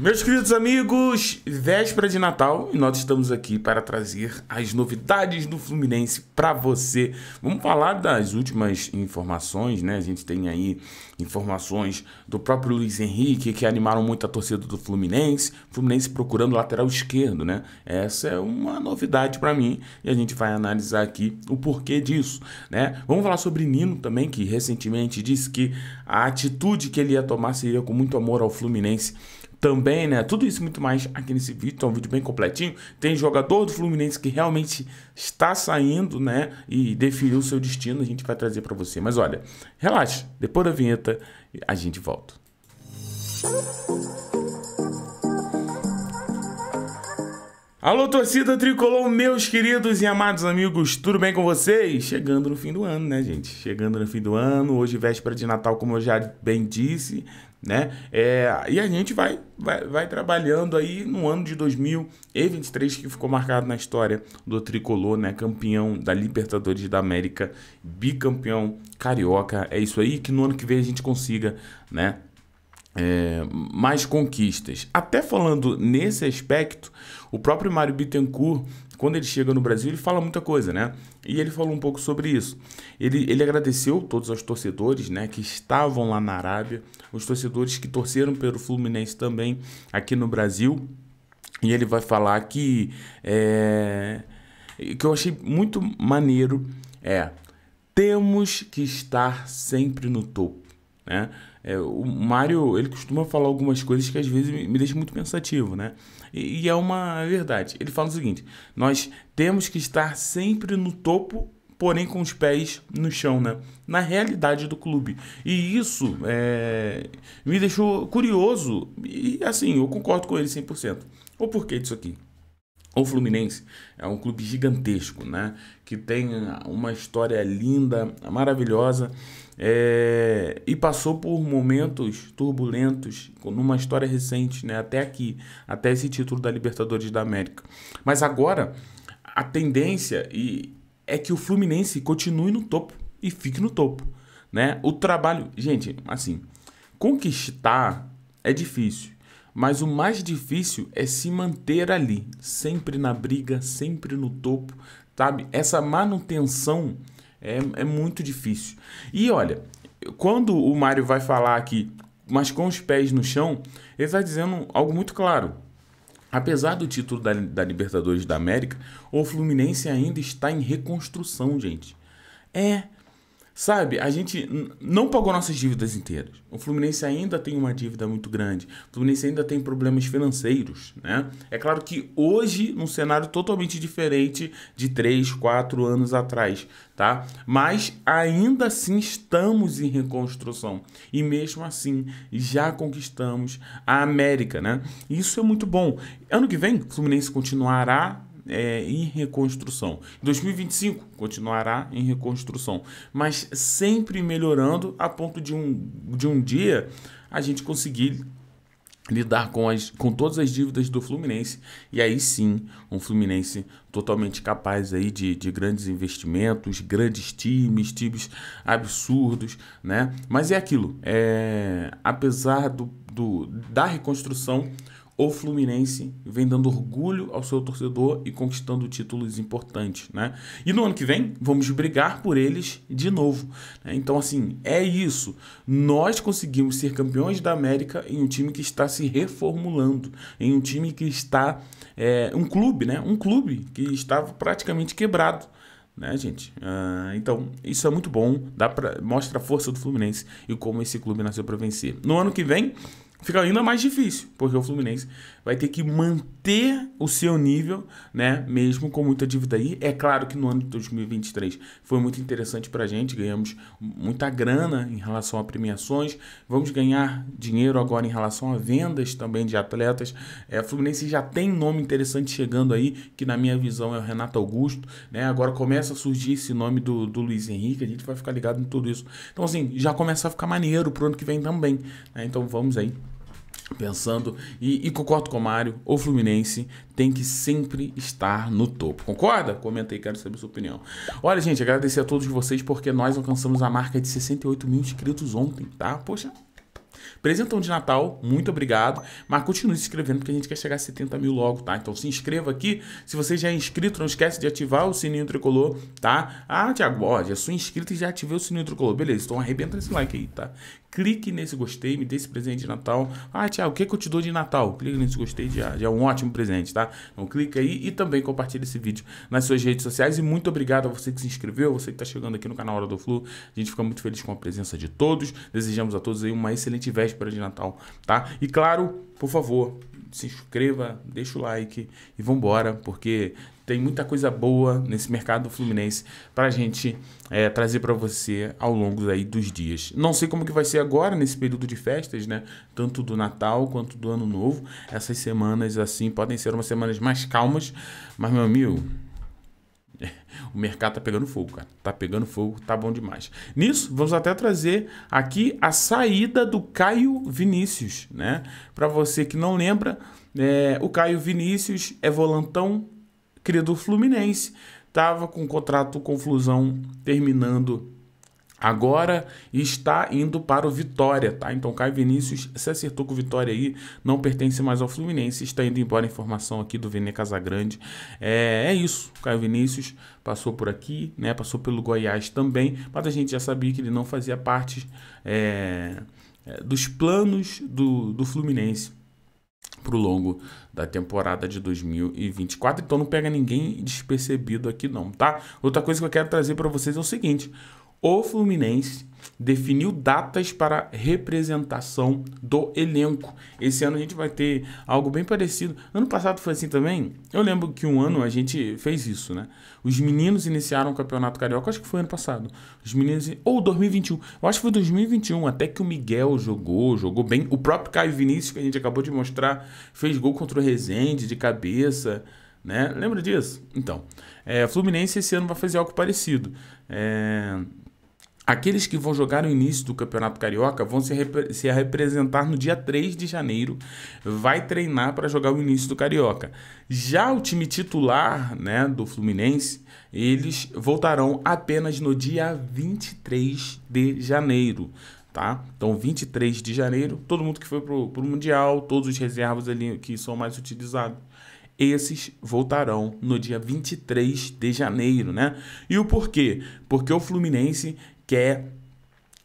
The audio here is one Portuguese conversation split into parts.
Meus queridos amigos, véspera de Natal e nós estamos aqui para trazer as novidades do Fluminense para você. Vamos falar das últimas informações, né? A gente tem aí informações do próprio Luiz Henrique que animaram muito a torcida do Fluminense. Fluminense procurando lateral esquerdo, né? Essa é uma novidade para mim e a gente vai analisar aqui o porquê disso, né? Vamos falar sobre Nino também, que recentemente disse que a atitude que ele ia tomar seria com muito amor ao Fluminense também, né? Tudo isso muito mais aqui nesse vídeo, então, é um vídeo bem completinho. Tem jogador do Fluminense que realmente está saindo, né? E definiu o seu destino, a gente vai trazer para você. Mas olha, relaxa, depois da vinheta a gente volta. Alô, torcida tricolor, meus queridos e amados amigos, tudo bem com vocês? Chegando no fim do ano, né, gente? Chegando no fim do ano, hoje é véspera de Natal, como eu já bem disse, né? É, e a gente vai, vai, vai trabalhando aí no ano de 2023, que ficou marcado na história do tricolor, né? Campeão da Libertadores da América, bicampeão carioca. É isso aí, que no ano que vem a gente consiga, né? é, mais conquistas. Até falando nesse aspecto, o próprio Mário Bittencourt, quando ele chega no Brasil, ele fala muita coisa, né? E ele falou um pouco sobre isso. Ele, ele agradeceu todos os torcedores né, que estavam lá na Arábia, os torcedores que torceram pelo Fluminense também aqui no Brasil. E ele vai falar que. É, que eu achei muito maneiro é. Temos que estar sempre no topo, né? É, o Mário, ele costuma falar algumas coisas que às vezes me, me deixam muito pensativo, né? E, e, é uma verdade. Ele fala o seguinte: nós temos que estar sempre no topo, porém com os pés no chão, né? Na realidade do clube. E isso é, me deixou curioso. E assim, eu concordo com ele 100%. O porquê disso aqui? O Fluminense é um clube gigantesco, né? Que tem uma história linda, maravilhosa, é... e passou por momentos turbulentos, numa história recente, né? Até aqui, até esse título da Libertadores da América. Mas agora a tendência e é que o Fluminense continue no topo e fique no topo, né? O trabalho, gente, assim, conquistar é difícil. Mas o mais difícil é se manter ali, sempre na briga, sempre no topo, sabe? Essa manutenção é, é muito difícil. E olha, quando o Mário vai falar aqui, mas com os pés no chão, ele está dizendo algo muito claro. Apesar do título da, da Libertadores da América, o Fluminense ainda está em reconstrução, gente. É, Sabe, a gente não pagou nossas dívidas inteiras. O Fluminense ainda tem uma dívida muito grande. O Fluminense ainda tem problemas financeiros, né? É claro que hoje, num cenário totalmente diferente de 3, 4 anos atrás, tá? Mas ainda assim estamos em reconstrução. E mesmo assim, já conquistamos a América, né? Isso é muito bom. Ano que vem, o Fluminense continuará é, em reconstrução. 2025 continuará em reconstrução, mas sempre melhorando a ponto de um, de um dia a gente conseguir lidar com, as, com todas as dívidas do Fluminense e aí sim um Fluminense totalmente capaz aí de, de grandes investimentos, grandes times, times absurdos, né? Mas é aquilo, é, apesar do, do da reconstrução, o Fluminense vem dando orgulho ao seu torcedor e conquistando títulos importantes, né? E no ano que vem vamos brigar por eles de novo. Né? Então assim é isso. Nós conseguimos ser campeões da América em um time que está se reformulando, em um time que está é, um clube, né? Um clube que estava praticamente quebrado né, gente? Uh, então, isso é muito bom, dá pra, mostra a força do Fluminense e como esse clube nasceu para vencer. No ano que vem, fica ainda mais difícil, porque o Fluminense vai ter que manter manter o seu nível, né? Mesmo com muita dívida aí. É claro que no ano de 2023 foi muito interessante para a gente, ganhamos muita grana em relação a premiações. Vamos ganhar dinheiro agora em relação a vendas também de atletas. É, Fluminense já tem nome interessante chegando aí, que na minha visão é o Renato Augusto, né? Agora começa a surgir esse nome do, do Luiz Henrique, a gente vai ficar ligado em tudo isso. Então, assim, já começa a ficar maneiro pro ano que vem também. Né? Então vamos aí pensando e, e, concordo com o Mário, o Fluminense tem que sempre estar no topo. Concorda? Comenta aí, quero saber sua opinião. Olha, gente, agradecer a todos vocês porque nós alcançamos a marca de 68 mil inscritos ontem, tá? Poxa, Presentão de Natal, muito obrigado. Mas continue se inscrevendo porque a gente quer chegar a 70 mil logo, tá? Então se inscreva aqui. Se você já é inscrito, não esquece de ativar o sininho tricolor, tá? Ah, Tiago, ó, já sou inscrito e já ativei o sininho tricolor. Beleza, então arrebenta esse like aí, tá? Clique nesse gostei, me dê esse presente de Natal. Ah, Tiago, o que, é que eu te dou de Natal? Clique nesse gostei, já, já é um ótimo presente, tá? Então clica aí e também compartilhe esse vídeo nas suas redes sociais. E muito obrigado a você que se inscreveu, você que tá chegando aqui no canal Hora do Flu. A gente fica muito feliz com a presença de todos. Desejamos a todos aí uma excelente presente véspera de Natal, tá? E claro, por favor, se inscreva, deixa o like e vambora, porque tem muita coisa boa nesse mercado fluminense para gente é, trazer para você ao longo aí dos dias. Não sei como que vai ser agora nesse período de festas, né? Tanto do Natal quanto do Ano Novo. Essas semanas assim podem ser umas semanas mais calmas, mas meu amigo O mercado tá pegando fogo, cara. Tá pegando fogo, tá bom demais. Nisso, vamos até trazer aqui a saída do Caio Vinícius, né? Para você que não lembra, é, o Caio Vinícius é volantão, criador Fluminense. Tava com o contrato com Flusão terminando Agora está indo para o Vitória, tá? Então Caio Vinícius se acertou com o Vitória aí, não pertence mais ao Fluminense, está indo embora a informação aqui do Vene Casagrande. É, é isso, Caio Vinícius passou por aqui, né? Passou pelo Goiás também, mas a gente já sabia que ele não fazia parte é, é dos planos do, do Fluminense para o longo da temporada de 2024. Então não pega ninguém despercebido aqui não, tá? Outra coisa que eu quero trazer para vocês é o seguinte: o Fluminense definiu datas para representação do elenco. Esse ano a gente vai ter algo bem parecido. Ano passado foi assim também. Eu lembro que um ano a gente fez isso, né? Os meninos iniciaram o Campeonato Carioca, acho que foi ano passado. Os meninos ou 2021. Eu acho que foi 2021, até que o Miguel jogou, jogou bem. O próprio Caio Vinícius que a gente acabou de mostrar fez gol contra o Rezende de cabeça. Né? Lembra disso? Então, é, Fluminense esse ano vai fazer algo parecido. É, Aqueles que vão jogar o início do Campeonato Carioca vão se, rep se representar no dia 3 de janeiro, vai treinar para jogar o início do Carioca. Já o time titular né, do Fluminense, eles voltarão apenas no dia 23 de janeiro. Tá? Então, 23 de janeiro, todo mundo que foi para o Mundial, todos os reservas ali que são mais utilizados, esses voltarão no dia 23 de janeiro, né? E o porquê? Porque o Fluminense quer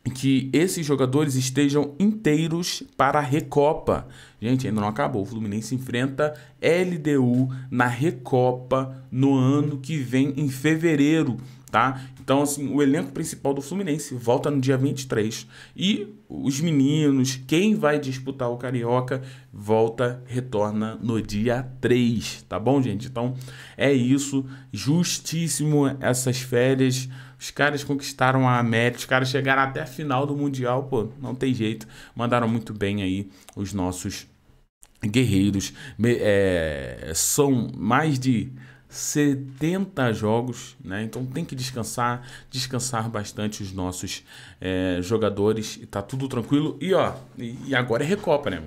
é que esses jogadores estejam inteiros para a Recopa. Gente, ainda não acabou. O Fluminense enfrenta LDU na Recopa no ano que vem, em fevereiro, tá? Então, assim, o elenco principal do Fluminense volta no dia 23. E os meninos, quem vai disputar o Carioca, volta, retorna no dia 3, tá bom, gente? Então, é isso. Justíssimo essas férias os caras conquistaram a América, os caras chegaram até a final do Mundial, pô, não tem jeito. Mandaram muito bem aí os nossos guerreiros. É, são mais de 70 jogos, né? Então tem que descansar, descansar bastante os nossos é, jogadores. Tá tudo tranquilo. E ó, e agora é Recopa, né?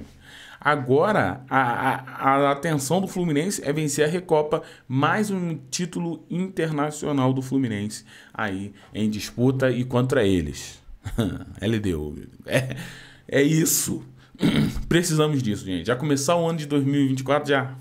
Agora, a, a, a, atenção do Fluminense é vencer a Recopa, mais um título internacional do Fluminense aí em disputa e contra eles. LDU. É, é isso. Precisamos disso, gente. Já começar o ano de 2024 já.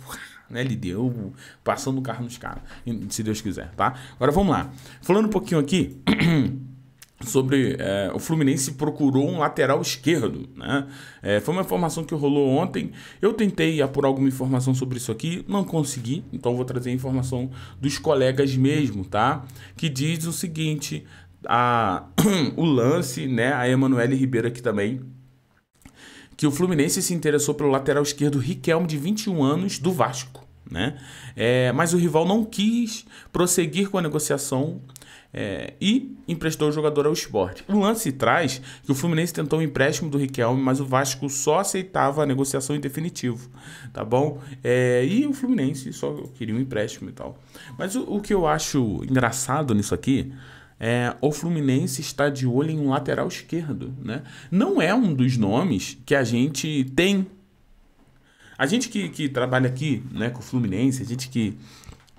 LDU passando o carro nos caras, se Deus quiser, tá? Agora vamos lá. Falando um pouquinho aqui. sobre é, o Fluminense procurou um lateral esquerdo, né? É, foi uma informação que rolou ontem. Eu tentei apurar alguma informação sobre isso aqui, não consegui. Então vou trazer a informação dos colegas mesmo, tá? Que diz o seguinte: a o lance, né? A Emanuele Ribeiro aqui também que o Fluminense se interessou pelo lateral esquerdo Riquelme de 21 anos do Vasco. Né? É, mas o rival não quis prosseguir com a negociação é, e emprestou o jogador ao esporte. O lance traz que o Fluminense tentou o um empréstimo do Riquelme, mas o Vasco só aceitava a negociação em definitivo, tá bom? É, e o Fluminense só queria um empréstimo e tal. Mas o, o que eu acho engraçado nisso aqui é, o Fluminense está de olho em um lateral esquerdo. Né? Não é um dos nomes que a gente tem a gente que, que trabalha aqui né, com o Fluminense, a gente que,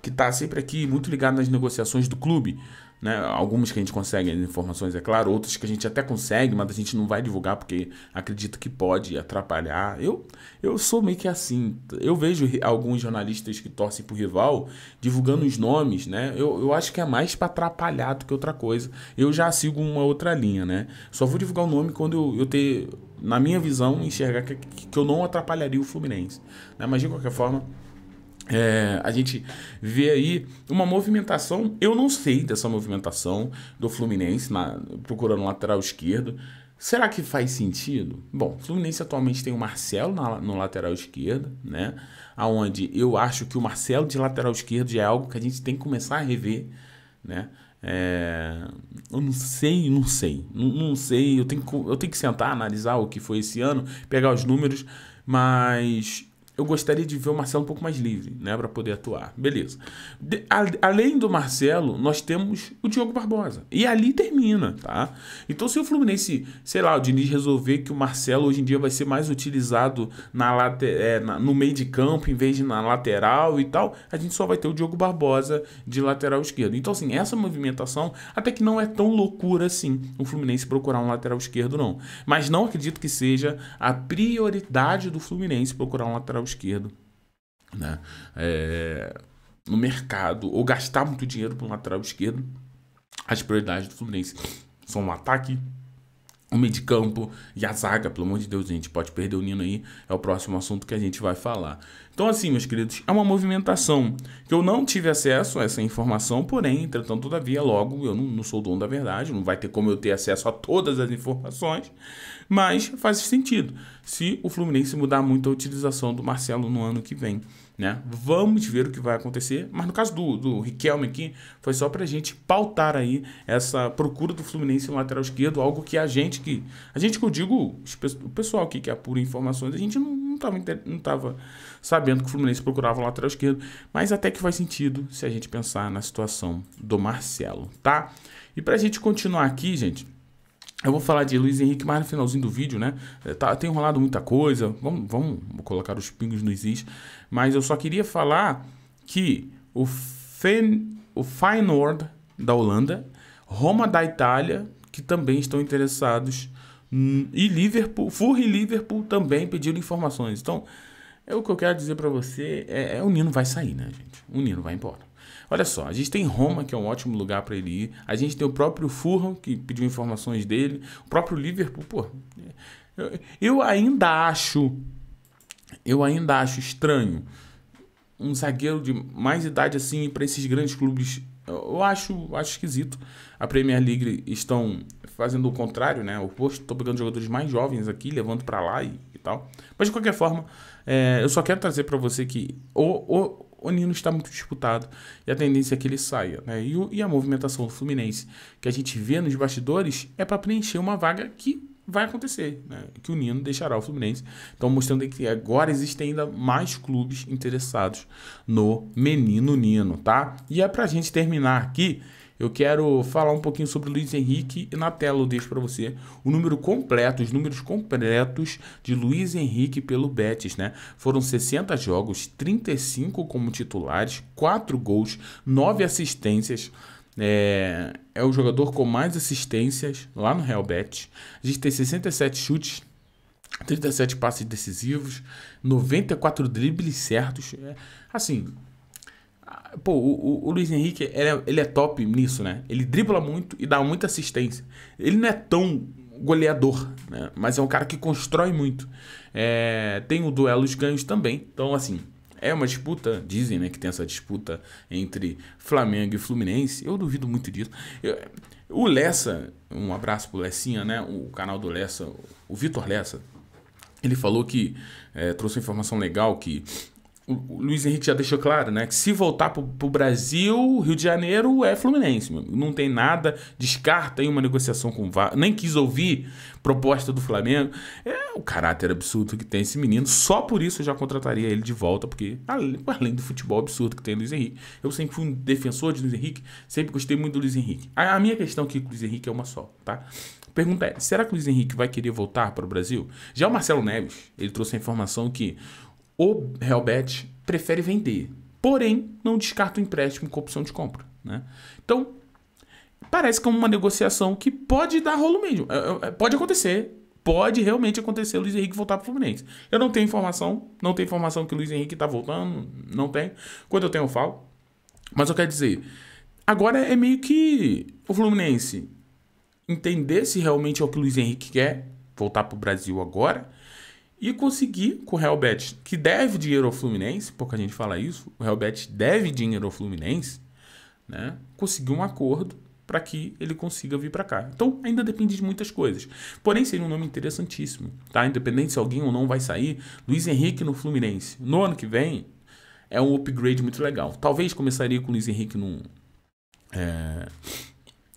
que tá sempre aqui muito ligado nas negociações do clube, né? Alguns que a gente consegue informações, é claro, outros que a gente até consegue, mas a gente não vai divulgar porque acredita que pode atrapalhar. Eu, eu sou meio que assim. Eu vejo alguns jornalistas que torcem pro rival divulgando os nomes, né? Eu, eu acho que é mais para atrapalhar do que outra coisa. Eu já sigo uma outra linha, né? Só vou divulgar o nome quando eu, eu ter, na minha visão, enxergar que, que eu não atrapalharia o Fluminense. Né? Mas de qualquer forma. É, a gente vê aí uma movimentação. Eu não sei dessa movimentação do Fluminense na, procurando lateral esquerdo. Será que faz sentido? Bom, o Fluminense atualmente tem o Marcelo na, no lateral esquerdo, né? Aonde eu acho que o Marcelo de lateral esquerdo já é algo que a gente tem que começar a rever, né? É, eu não sei, não sei, não, não sei. Eu tenho, que, eu tenho que sentar, analisar o que foi esse ano, pegar os números, mas eu gostaria de ver o Marcelo um pouco mais livre, né, para poder atuar. Beleza. De, a, além do Marcelo, nós temos o Diogo Barbosa. E ali termina, tá? Então, se o Fluminense, sei lá, o Diniz resolver que o Marcelo hoje em dia vai ser mais utilizado na, late, é, na no meio de campo em vez de na lateral e tal, a gente só vai ter o Diogo Barbosa de lateral esquerdo. Então, assim, essa movimentação até que não é tão loucura assim o Fluminense procurar um lateral esquerdo, não. Mas não acredito que seja a prioridade do Fluminense procurar um lateral esquerdo, né? É, no mercado, ou gastar muito dinheiro para um lateral esquerdo, as prioridades do Fluminense são um ataque, o meio de campo e a zaga, pelo amor de Deus, gente, pode perder o Nino aí, é o próximo assunto que a gente vai falar. Então, assim, meus queridos, é uma movimentação que eu não tive acesso a essa informação, porém, entretanto, todavia, logo, eu não, não sou dono da verdade, não vai ter como eu ter acesso a todas as informações, mas faz sentido se o Fluminense mudar muito a utilização do Marcelo no ano que vem. Né? Vamos ver o que vai acontecer. Mas no caso do, do Riquelme aqui, foi só para a gente pautar aí essa procura do Fluminense no lateral esquerdo, algo que a gente que. A gente que eu digo, o pessoal aqui que apura é informações, a gente não estava não tava sabendo que o Fluminense procurava o lateral esquerdo, mas até que faz sentido se a gente pensar na situação do Marcelo, tá? E para a gente continuar aqui, gente. Eu vou falar de Luiz Henrique mais no finalzinho do vídeo, né? Tá, tem rolado muita coisa. Vamos, vamos colocar os pingos nos is. Mas eu só queria falar que o, Fen, o Feyenoord da Holanda, Roma da Itália, que também estão interessados, hum, e Liverpool, Furry e Liverpool também pediram informações. Então, é o que eu quero dizer para você é, é o Nino vai sair, né, gente? O Nino vai embora. Olha só, a gente tem Roma, que é um ótimo lugar para ele ir. A gente tem o próprio Fulham, que pediu informações dele. O próprio Liverpool, pô. É, eu, eu ainda acho eu ainda acho estranho um zagueiro de mais idade assim para esses grandes clubes. Eu acho, acho esquisito. A Premier League estão fazendo o contrário, né? O oposto. Estou pegando jogadores mais jovens aqui, levando para lá e, e, tal. Mas de qualquer forma, é, eu só quero trazer para você que o, o, o Nino está muito disputado e a tendência é que ele saia, né? E, e a movimentação do Fluminense que a gente vê nos bastidores é para preencher uma vaga que vai acontecer, né? que o Nino deixará o Fluminense. Então, mostrando que agora existem ainda mais clubes interessados no menino Nino, tá? E é pra gente terminar aqui, eu quero falar um pouquinho sobre o Luiz Henrique e na tela eu deixo para você o número completo, os números completos de Luiz Henrique pelo Betis, né? Foram 60 jogos, 35 como titulares, 4 gols, 9 assistências, é, é o jogador com mais assistências lá no Real Betis. A gente tem 67 chutes, 37 passes decisivos, 94 dribles certos. É, assim, pô, o, o, Luiz Henrique, ele é, ele é top nisso, né? Ele dribla muito e dá muita assistência. Ele não é tão goleador, né? Mas é um cara que constrói muito. É, tem o duelo os ganhos também. Então, assim, é uma disputa, dizem né, que tem essa disputa entre Flamengo e Fluminense. Eu duvido muito disso. Eu, o Lessa, um abraço pro Lessinha, né? O canal do Lessa, o Vitor Lessa, ele falou que é, trouxe uma informação legal que o Luiz Henrique já deixou claro, né? Que se voltar pro o Brasil, Rio de Janeiro é Fluminense. Não tem nada, descarta aí uma negociação com o VAR. Nem quis ouvir proposta do Flamengo. É o caráter absurdo que tem esse menino. Só por isso eu já contrataria ele de volta, porque além, do futebol absurdo que tem o Luiz Henrique, eu sempre fui um defensor de Luiz Henrique, sempre gostei muito do Luiz Henrique. A, a minha questão aqui com o Luiz Henrique é uma só, tá? Pergunta é, será que o Luiz Henrique vai querer voltar para o Brasil? Já o Marcelo Neves, ele trouxe a informação que o Helbet prefere vender, porém não descarta o empréstimo com opção de compra. Né? Então, parece que é uma negociação que pode dar rolo mesmo. É, é, é, pode acontecer. Pode realmente acontecer o Luiz Henrique voltar para o Fluminense. Eu não tenho informação, não tenho informação que o Luiz Henrique está voltando, não tenho. Quando eu tenho, eu falo. Mas eu quero dizer, agora é meio que o Fluminense entender se realmente é o que o Luiz Henrique quer, voltar para o Brasil agora, e conseguir com o Helbet, que deve dinheiro ao Fluminense, pouca gente fala isso, o Helbet deve dinheiro ao Fluminense, né? Conseguiu um acordo para que ele consiga vir para cá. Então, ainda depende de muitas coisas. Porém, seria um nome interessantíssimo, tá? Independente se alguém ou não vai sair, Luiz Henrique no Fluminense. No ano que vem, é um upgrade muito legal. Talvez começaria com o Luiz Henrique no, é,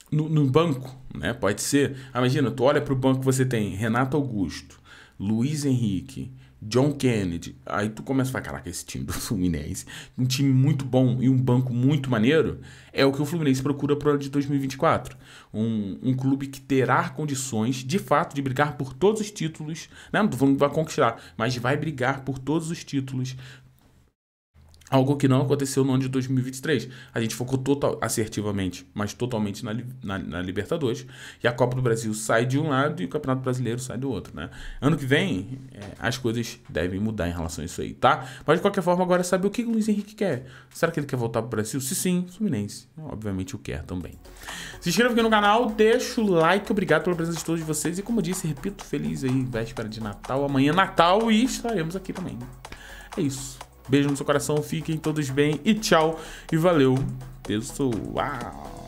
no, no banco, né? Pode ser. Ah, imagina, tu olha para o banco, você tem Renato Augusto, Luiz Henrique, John Kennedy. Aí tu começa a falar, caraca, esse time do Fluminense, um time muito bom e um banco muito maneiro, é o que o Fluminense procura para o ano de 2024. Um, um clube que terá condições, de fato, de brigar por todos os títulos. Né? Não falando que vai conquistar, mas vai brigar por todos os títulos Algo que não aconteceu no ano de 2023. A gente focou total, assertivamente, mas totalmente na, na, na, Libertadores. E a Copa do Brasil sai de um lado e o Campeonato Brasileiro sai do outro, né? Ano que vem, é, as coisas devem mudar em relação a isso aí, tá? Mas de qualquer forma, agora é sabe o que o Luiz Henrique quer. Será que ele quer voltar pro Brasil? Se sim, Fluminense. Obviamente o quer também. Se inscreva aqui no canal, deixa o like. Obrigado pela presença de todos vocês. E como eu disse, repito, feliz aí, véspera de Natal. Amanhã é Natal e estaremos aqui também. É isso. Beijo no seu coração, fiquem todos bem e tchau. E valeu. Pessoal.